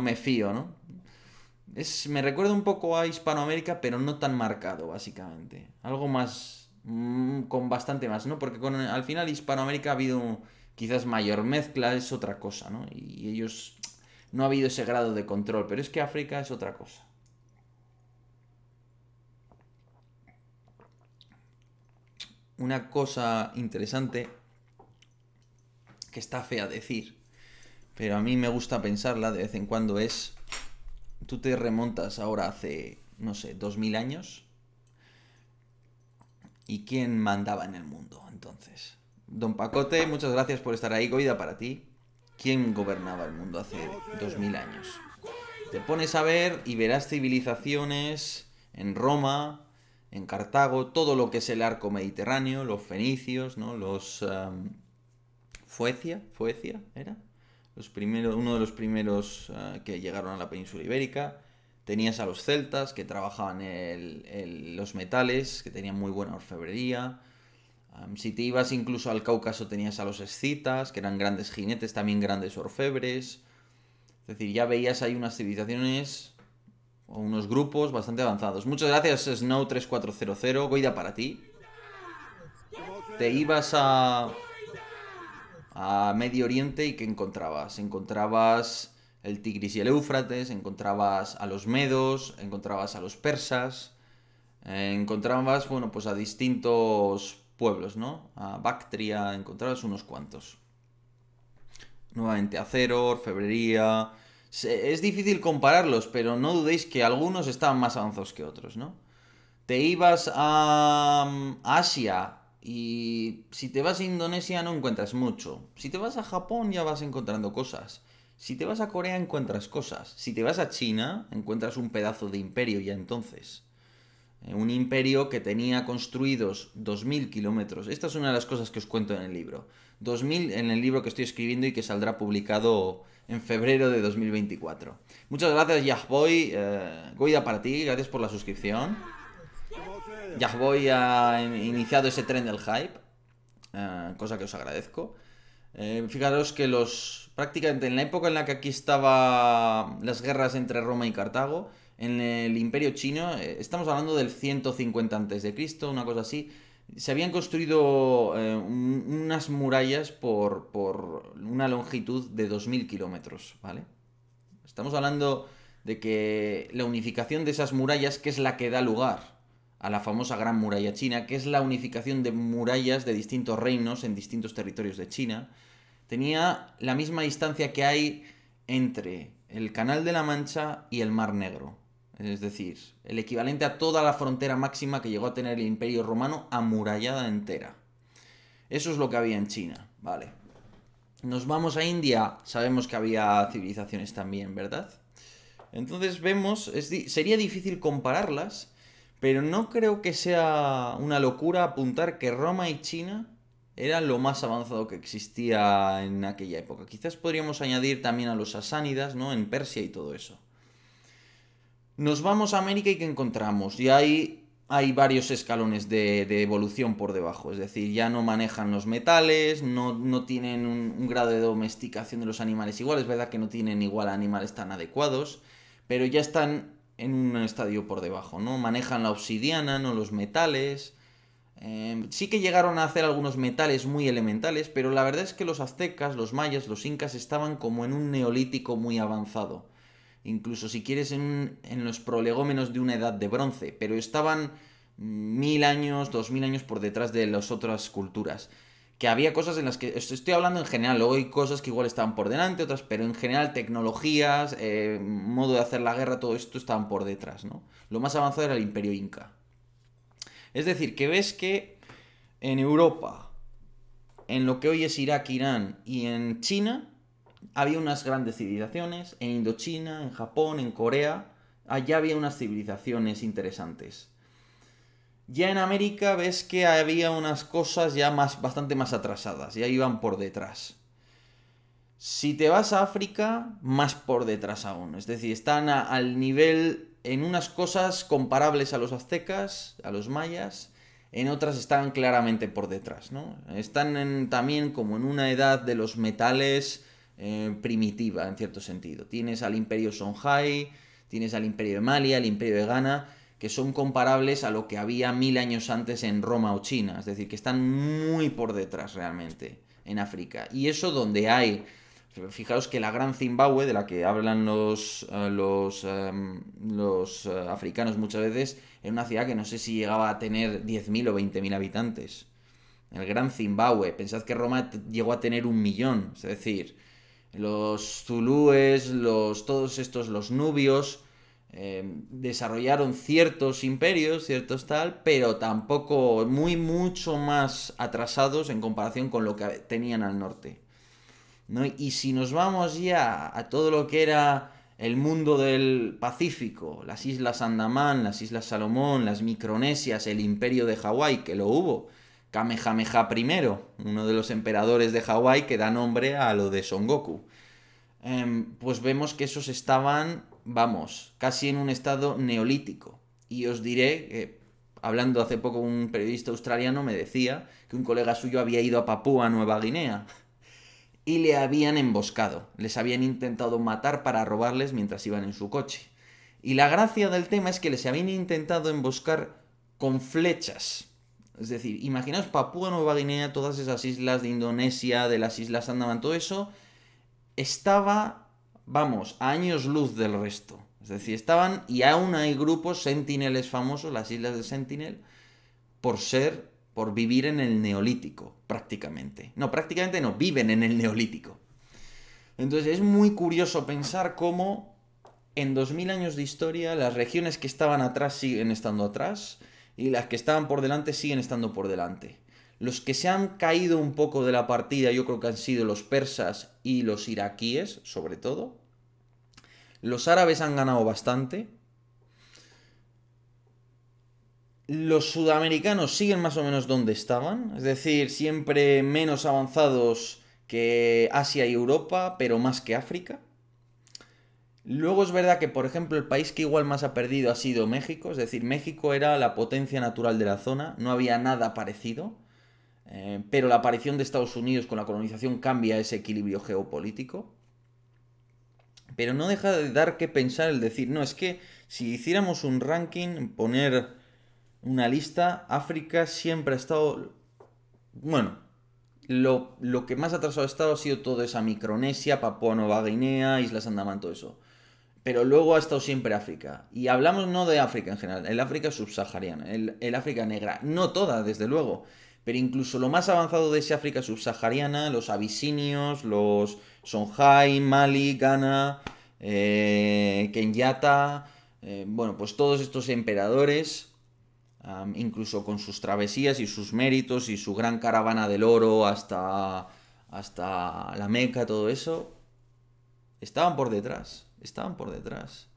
me fío, ¿no? Es, me recuerda un poco a Hispanoamérica, pero no tan marcado, básicamente. Algo más, mm, con bastante más, ¿no? Porque al final Hispanoamérica ha habido quizás mayor mezcla, es otra cosa, ¿no? Y ellos no ha habido ese grado de control, pero es que África es otra cosa. Una cosa interesante que está fea decir, pero a mí me gusta pensarla de vez en cuando es, tú te remontas ahora hace, no sé, dos mil años, ¿y quién mandaba en el mundo entonces? Don Pacote, muchas gracias por estar ahí, Goida, para ti. ¿Quién gobernaba el mundo hace dos mil años? Te pones a ver y verás civilizaciones en Roma, en Cartago, todo lo que es el arco mediterráneo, los fenicios, ¿no? Los... ¿Fuecia? ¿Fuecia era? los primeros, uno de los primeros eh, que llegaron a la península ibérica. Tenías a los celtas que trabajaban el, los metales, que tenían muy buena orfebrería. si te ibas incluso al Cáucaso tenías a los escitas, que eran grandes jinetes, también grandes orfebres. Es decir, ya veías ahí unas civilizaciones o unos grupos bastante avanzados. Muchas gracias Snow3400, Goida para ti. Te ibas a a Medio Oriente y que encontrabas? Encontrabas el Tigris y el Éufrates, encontrabas a los medos, encontrabas a los persas, eh, encontrabas, bueno, pues a distintos pueblos, ¿no? A Bactria, encontrabas unos cuantos. Nuevamente acero, Febrería, Es difícil compararlos, pero no dudéis que algunos estaban más avanzados que otros, ¿no? Te ibas a mm, Asia, y si te vas a Indonesia no encuentras mucho. Si te vas a Japón ya vas encontrando cosas. Si te vas a Corea encuentras cosas. Si te vas a China encuentras un pedazo de imperio ya entonces. Eh, un imperio que tenía construidos 2.000 kilómetros. Esta es una de las cosas que os cuento en el libro. 2.000 en el libro que estoy escribiendo y que saldrá publicado en febrero de 2024. Muchas gracias, Yahboy. Eh, Goida para ti. Gracias por la suscripción. Ya voy a iniciado ese tren del hype, eh, cosa que os agradezco. Eh, fijaros que los prácticamente en la época en la que aquí estaba las guerras entre Roma y Cartago, en el Imperio Chino, eh, estamos hablando del 150 a.C., una cosa así, se habían construido unas murallas por, por, una longitud de 2.000 kilómetros, ¿vale? Estamos hablando de que la unificación de esas murallas, que es la que da lugar a la famosa Gran Muralla China, que es la unificación de murallas de distintos reinos en distintos territorios de China, tenía la misma distancia que hay entre el Canal de la Mancha y el Mar Negro. Es decir, el equivalente a toda la frontera máxima que llegó a tener el Imperio Romano amurallada entera. Eso es lo que había en China, ¿vale? Nos vamos a India, sabemos que había civilizaciones también, ¿verdad? Entonces vemos, sería difícil compararlas, pero no creo que sea una locura apuntar que Roma y China eran lo más avanzado que existía en aquella época. Quizás podríamos añadir también a los asánidas, ¿no? En Persia y todo eso. Nos vamos a América y ¿qué encontramos? Y ahí hay varios escalones de, de, evolución por debajo, es decir, ya no manejan los metales, no, no tienen un, grado de domesticación de los animales igual, es verdad que no tienen igual animales tan adecuados, pero ya están en un estadio por debajo, ¿no? Manejan la obsidiana, no los metales. Eh, sí que llegaron a hacer algunos metales muy elementales, pero la verdad es que los aztecas, los mayas, los incas estaban como en un neolítico muy avanzado. Incluso si quieres en, en los prolegómenos de una edad de bronce, pero estaban mil años, dos mil años por detrás de las otras culturas que había cosas en las que, estoy hablando en general, luego hay cosas que igual estaban por delante, otras, pero en general tecnologías, eh, modo de hacer la guerra, todo esto estaban por detrás, ¿no? Lo más avanzado era el imperio inca. Es decir, que ves que en Europa, en lo que hoy es Irak, Irán y en China, había unas grandes civilizaciones, en Indochina, en Japón, en Corea, allá había unas civilizaciones interesantes. Ya en América ves que había unas cosas ya más, bastante más atrasadas, ya iban por detrás. Si te vas a África, más por detrás aún. Es decir, están al nivel en unas cosas comparables a los aztecas, a los mayas, en otras están claramente por detrás, ¿no? Están también como en una edad de los metales eh, primitiva, en cierto sentido. Tienes al imperio Songhai, tienes al imperio de Malia, al imperio de Ghana, que son comparables a lo que había mil años antes en Roma o China, es decir, que están muy por detrás realmente en África. Y eso donde hay, fijaos que la Gran Zimbabue, de la que hablan los, eh, los, em, eh, africanos muchas veces, era una ciudad que no sé si llegaba a tener 10.000 o 20.000 habitantes. El Gran Zimbabue, pensad que Roma llegó a tener un millón, es decir, los zulúes, los, todos estos, los nubios, Em, desarrollaron ciertos imperios, ciertos tal, pero tampoco muy mucho más atrasados en comparación con lo que tenían al norte. Y si nos vamos ya a todo lo que era el mundo del Pacífico, las Islas Andamán, las Islas Salomón, las Micronesias, el imperio de Hawái, que lo hubo, Kamehameha I, uno de los emperadores de Hawái que da nombre a lo de songoku em, pues vemos que esos estaban vamos, casi en un estado neolítico. Y os diré que, hablando hace poco un periodista australiano me decía que un colega suyo había ido a Papúa Nueva Guinea y le habían emboscado, les habían intentado matar para robarles mientras iban en su coche. Y la gracia del tema es que les habían intentado emboscar con flechas. Es decir, imaginaos Papúa Nueva Guinea, todas esas islas de Indonesia, de las Islas Andaman, todo eso estaba vamos, años luz del resto. Es decir, estaban, y aún hay grupos sentineles famosos, las islas de Sentinel, por ser, por vivir en el neolítico, prácticamente. No, prácticamente no, viven en el neolítico. Entonces es muy curioso pensar cómo en 2000 años de historia las regiones que estaban atrás siguen estando atrás y las que estaban por delante siguen estando por delante. Los que se han caído un poco de la partida yo creo que han sido los persas y los iraquíes, sobre todo. Los árabes han ganado bastante. Los sudamericanos siguen más o menos donde estaban, es decir, siempre menos avanzados que Asia y Europa, pero más que África. Luego es verdad que, por ejemplo, el país que igual más ha perdido ha sido México, es decir, México era la potencia natural de la zona, no había nada parecido. Eh, pero la aparición de Estados Unidos con la colonización cambia ese equilibrio geopolítico. Pero no deja de dar que pensar el decir, no, es que si hiciéramos un ranking, poner una lista, África siempre ha estado... Bueno, lo, que más atrasado ha estado ha sido toda esa Micronesia, Papua Nueva Guinea, Islas Andamán todo eso pero luego ha estado siempre África. Y hablamos no de África en general, el África subsahariana, el, África negra. No toda, desde luego pero incluso lo más avanzado de esa África subsahariana, los abisinios, los Sonjai, Mali, Ghana, eh, Kenyatta, eh, bueno, pues todos estos emperadores, incluso con sus travesías y sus méritos y su gran caravana del oro hasta, hasta la Meca, todo eso, estaban por detrás, estaban por detrás.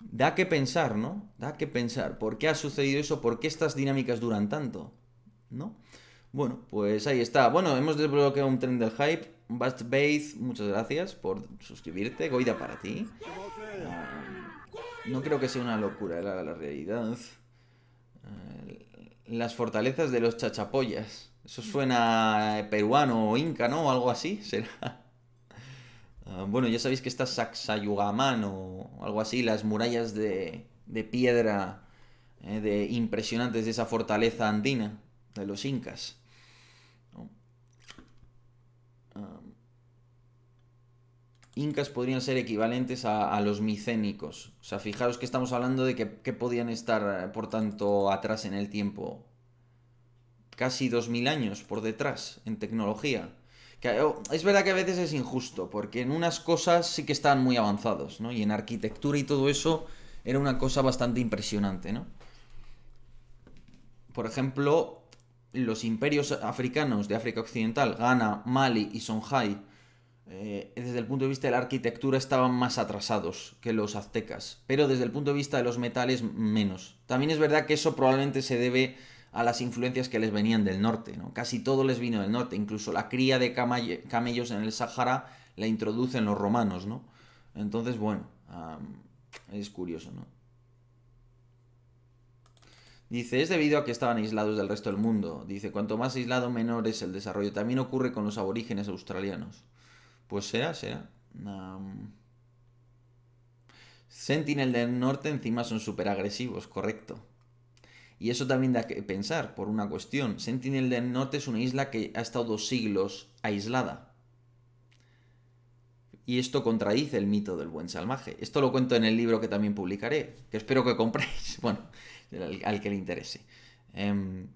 Da que pensar, ¿no? Da que pensar. ¿Por qué ha sucedido eso? ¿Por qué estas dinámicas duran tanto? ¿no? Bueno, pues ahí está. Bueno, hemos desbloqueado un tren del hype. Bast Base, muchas gracias por suscribirte. Goida para ti. Ah, no creo que sea una locura la, la realidad. Eh, las fortalezas de los chachapoyas. Eso suena peruano o inca, ¿no? O algo así, será. Ah, bueno, ya sabéis que está Saxayugamán o algo así, las murallas de, piedra eh, de impresionantes de esa fortaleza andina de los incas. Ah, incas podrían ser equivalentes a, los micénicos. O sea, fijaros que estamos hablando de que, podían estar, eh, por tanto, atrás en el tiempo. Casi 2000 años por detrás en tecnología. Oh, es verdad que a veces es injusto, porque en unas cosas sí que están muy avanzados, ¿no? Y en arquitectura y todo eso era una cosa bastante impresionante, ¿no? Por ejemplo, los imperios africanos de África Occidental, Ghana, Mali y Songhai, eh, desde el punto de vista de la arquitectura estaban más atrasados que los aztecas, pero desde el punto de vista de los metales menos. También es verdad que eso probablemente se debe a las influencias que les venían del norte, ¿no? casi todo les vino del norte, incluso la cría de camellos en el Sahara la introducen los romanos, ¿no? Entonces, bueno, es curioso, ¿no? Dice, es debido a que estaban aislados del resto del mundo. Dice, cuanto más aislado, menor es el desarrollo. También ocurre con los aborígenes australianos. Pues sea sea Sentinel del norte encima son súper agresivos, correcto. Y eso también da que pensar por una cuestión. Sentinel del norte es una isla que ha estado dos siglos aislada. Y esto contradice el mito del buen salvaje. Esto lo cuento en el libro que también publicaré, que espero que compréis. Bueno, al, que le interese. Em,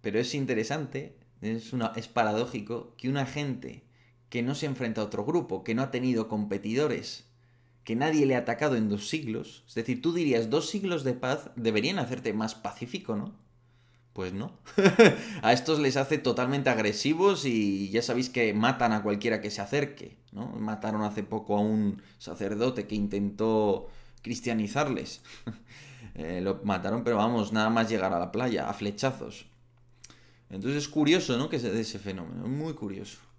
pero es interesante, es, es paradójico que una gente que no se enfrenta a otro grupo, que no ha tenido competidores, que nadie le ha atacado en dos siglos, es decir, tú dirías dos siglos de paz deberían hacerte más pacífico, ¿no? Pues no. a estos les hace totalmente agresivos y ya sabéis que matan a cualquiera que se acerque, ¿no? Mataron hace poco a un sacerdote que intentó cristianizarles. Eh, lo mataron, pero vamos, nada más llegar a la playa, a flechazos. Entonces es curioso, ¿no? Que se dé ese fenómeno, muy curioso.